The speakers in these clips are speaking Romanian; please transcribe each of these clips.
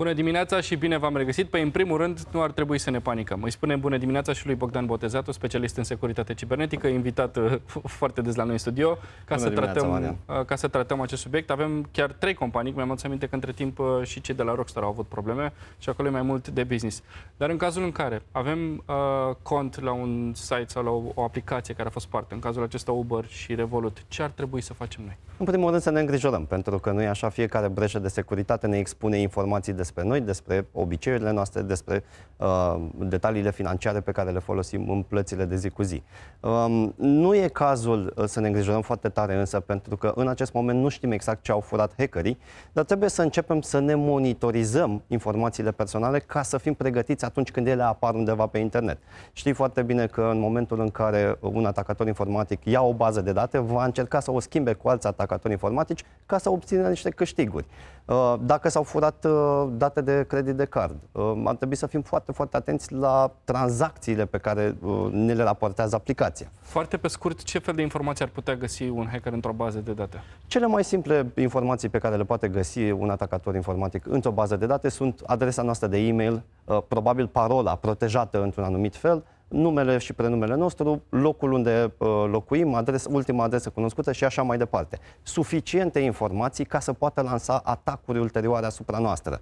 Bună dimineața și bine v-am regăsit. Păi, în primul rând, nu ar trebui să ne panicăm. Îi spunem bună dimineața și lui Bogdan Botezatu, specialist în securitate cibernetică, invitat uh, foarte des la noi în studio, ca, să tratăm, uh, ca să tratăm acest subiect. Avem chiar trei companii, mi-am adus aminte că între timp uh, și cei de la Rockstar au avut probleme și acolo e mai mult de business. Dar în cazul în care avem uh, cont la un site sau la o, o aplicație care a fost parte, în cazul acesta Uber și Revolut, ce ar trebui să facem noi? În primul rând să ne îngrijorăm, pentru că nu e așa fiecare breșă de securitate ne expune informații de despre noi, despre obiceiurile noastre, despre uh, detaliile financiare pe care le folosim în plățile de zi cu zi. Um, nu e cazul uh, să ne îngrijorăm foarte tare însă, pentru că în acest moment nu știm exact ce au furat hackerii, dar trebuie să începem să ne monitorizăm informațiile personale ca să fim pregătiți atunci când ele apar undeva pe internet. Știi foarte bine că în momentul în care un atacator informatic ia o bază de date, va încerca să o schimbe cu alți atacatori informatici ca să obțină niște câștiguri. Uh, dacă s-au furat uh, date de credit de card. Ar trebui să fim foarte, foarte atenți la tranzacțiile pe care uh, ne le raportează aplicația. Foarte pe scurt, ce fel de informații ar putea găsi un hacker într-o bază de date? Cele mai simple informații pe care le poate găsi un atacator informatic într-o bază de date sunt adresa noastră de e-mail, uh, probabil parola protejată într-un anumit fel, numele și prenumele nostru, locul unde uh, locuim, adres, ultima adresă cunoscută și așa mai departe. Suficiente informații ca să poată lansa atacuri ulterioare asupra noastră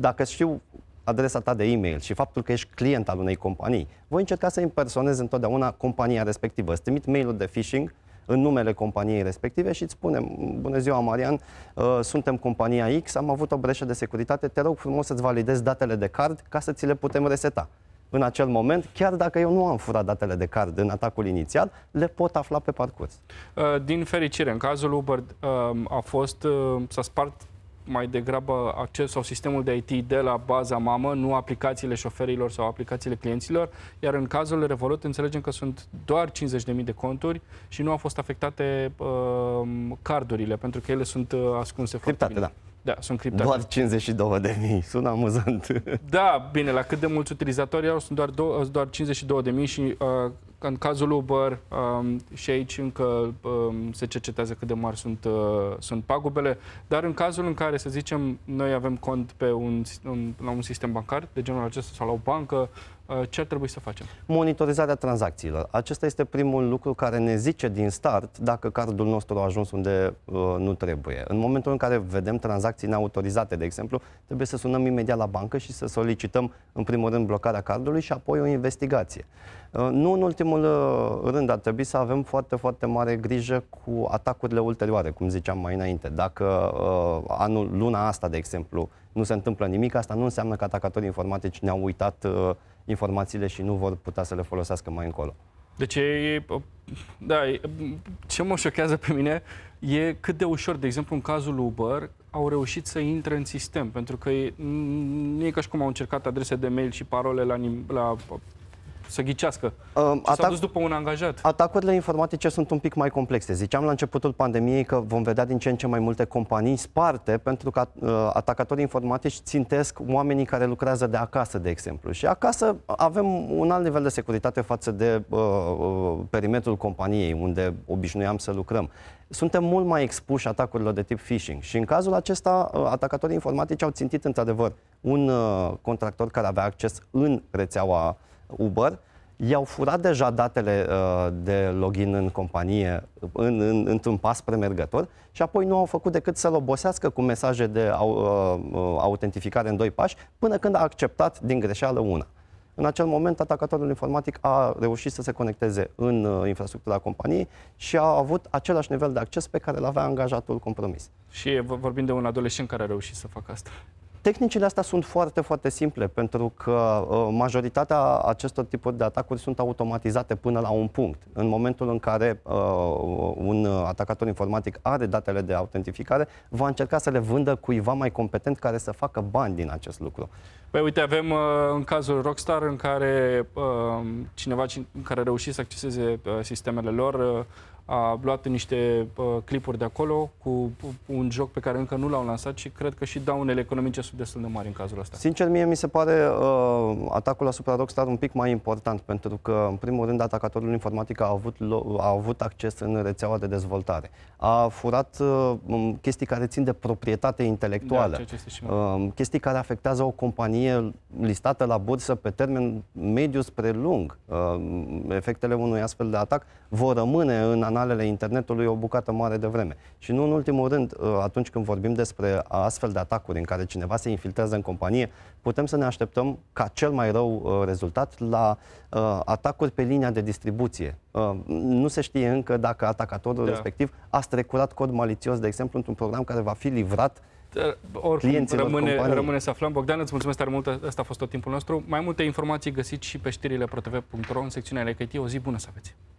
dacă știu adresa ta de e-mail și faptul că ești client al unei companii, voi încerca să impersonezi întotdeauna compania respectivă. Îți trimit mail ul de phishing în numele companiei respective și îți spunem, bună ziua Marian, uh, suntem compania X, am avut o breșă de securitate, te rog frumos să-ți validezi datele de card ca să ți le putem reseta. În acel moment, chiar dacă eu nu am furat datele de card în atacul inițial, le pot afla pe parcurs. Uh, din fericire, în cazul Uber uh, a fost, uh, s-a spart mai degrabă acces sau sistemul de IT de la baza mamă, nu aplicațiile șoferilor sau aplicațiile clienților, iar în cazul Revolut înțelegem că sunt doar 50.000 de conturi și nu au fost afectate uh, cardurile, pentru că ele sunt uh, ascunse Criptate, foarte bine. da. Da, sunt criptate. Doar 52 de mii, sună amuzant. Da, bine, la cât de mulți utilizatori au, sunt doar, do- doar 52 de mii și uh, în cazul Uber um, și aici încă um, se cercetează cât de mari sunt, uh, sunt pagubele, dar în cazul în care, să zicem, noi avem cont pe un, un, la un sistem bancar de genul acesta sau la o bancă Uh, ce ar trebui să facem? Monitorizarea tranzacțiilor. Acesta este primul lucru care ne zice din start dacă cardul nostru a ajuns unde uh, nu trebuie. În momentul în care vedem tranzacții neautorizate, de exemplu, trebuie să sunăm imediat la bancă și să solicităm, în primul rând, blocarea cardului și apoi o investigație. Uh, nu în ultimul uh, rând ar trebui să avem foarte, foarte mare grijă cu atacurile ulterioare, cum ziceam mai înainte. Dacă uh, anul, luna asta, de exemplu, nu se întâmplă nimic, asta nu înseamnă că atacatorii informatici ne-au uitat uh, informațiile și nu vor putea să le folosească mai încolo. Deci, da, ce mă șochează pe mine e cât de ușor, de exemplu, în cazul Uber, au reușit să intre în sistem, pentru că e, nu e ca și cum au încercat adrese de mail și parole la, la să ghicească. Uh, atac... S-a dus după un angajat. Atacurile informatice sunt un pic mai complexe. Ziceam la începutul pandemiei că vom vedea din ce în ce mai multe companii sparte pentru că uh, atacatorii informatici țintesc oamenii care lucrează de acasă, de exemplu. Și acasă avem un alt nivel de securitate față de uh, uh, perimetrul companiei unde obișnuiam să lucrăm. Suntem mult mai expuși atacurilor de tip phishing și în cazul acesta uh, atacatorii informatici au țintit într-adevăr un uh, contractor care avea acces în rețeaua uh, Uber, i-au furat deja datele uh, de login în companie în, în, într-un pas premergător și apoi nu au făcut decât să-l obosească cu mesaje de au, uh, uh, autentificare în doi pași până când a acceptat din greșeală una. În acel moment, atacatorul informatic a reușit să se conecteze în uh, infrastructura companiei și a avut același nivel de acces pe care l avea angajatul compromis. Și vorbim de un adolescent care a reușit să facă asta. Tehnicile astea sunt foarte, foarte simple, pentru că uh, majoritatea acestor tipuri de atacuri sunt automatizate până la un punct. În momentul în care uh, un atacator informatic are datele de autentificare, va încerca să le vândă cuiva mai competent care să facă bani din acest lucru. Păi uite, avem uh, în cazul Rockstar în care uh, cineva în care a reușit să acceseze uh, sistemele lor uh, a luat niște uh, clipuri de acolo cu un joc pe care încă nu l-au lansat și cred că și daunele economice sunt destul de mari în cazul ăsta. Sincer, mie mi se pare uh, atacul asupra Rockstar un pic mai important pentru că, în primul rând, atacatorul informatic a avut, a avut acces în rețeaua de dezvoltare. A furat uh, chestii care țin de proprietate intelectuală, da, ce uh, chestii care afectează o companie companie listată la bursă pe termen mediu spre lung. Uh, efectele unui astfel de atac vor rămâne în analele internetului o bucată mare de vreme. Și nu în ultimul rând, uh, atunci când vorbim despre astfel de atacuri în care cineva se infiltrează în companie, putem să ne așteptăm ca cel mai rău uh, rezultat la atacuri pe linia de distribuție. Nu se știe încă dacă atacatorul da. respectiv a strecurat cod malițios, de exemplu, într-un program care va fi livrat oricum, rămâne, rămâne să aflăm. Bogdan, îți mulțumesc tare mult. Asta a fost tot timpul nostru. Mai multe informații găsiți și pe știrile protv.ro în secțiunea LKT. O zi bună să aveți!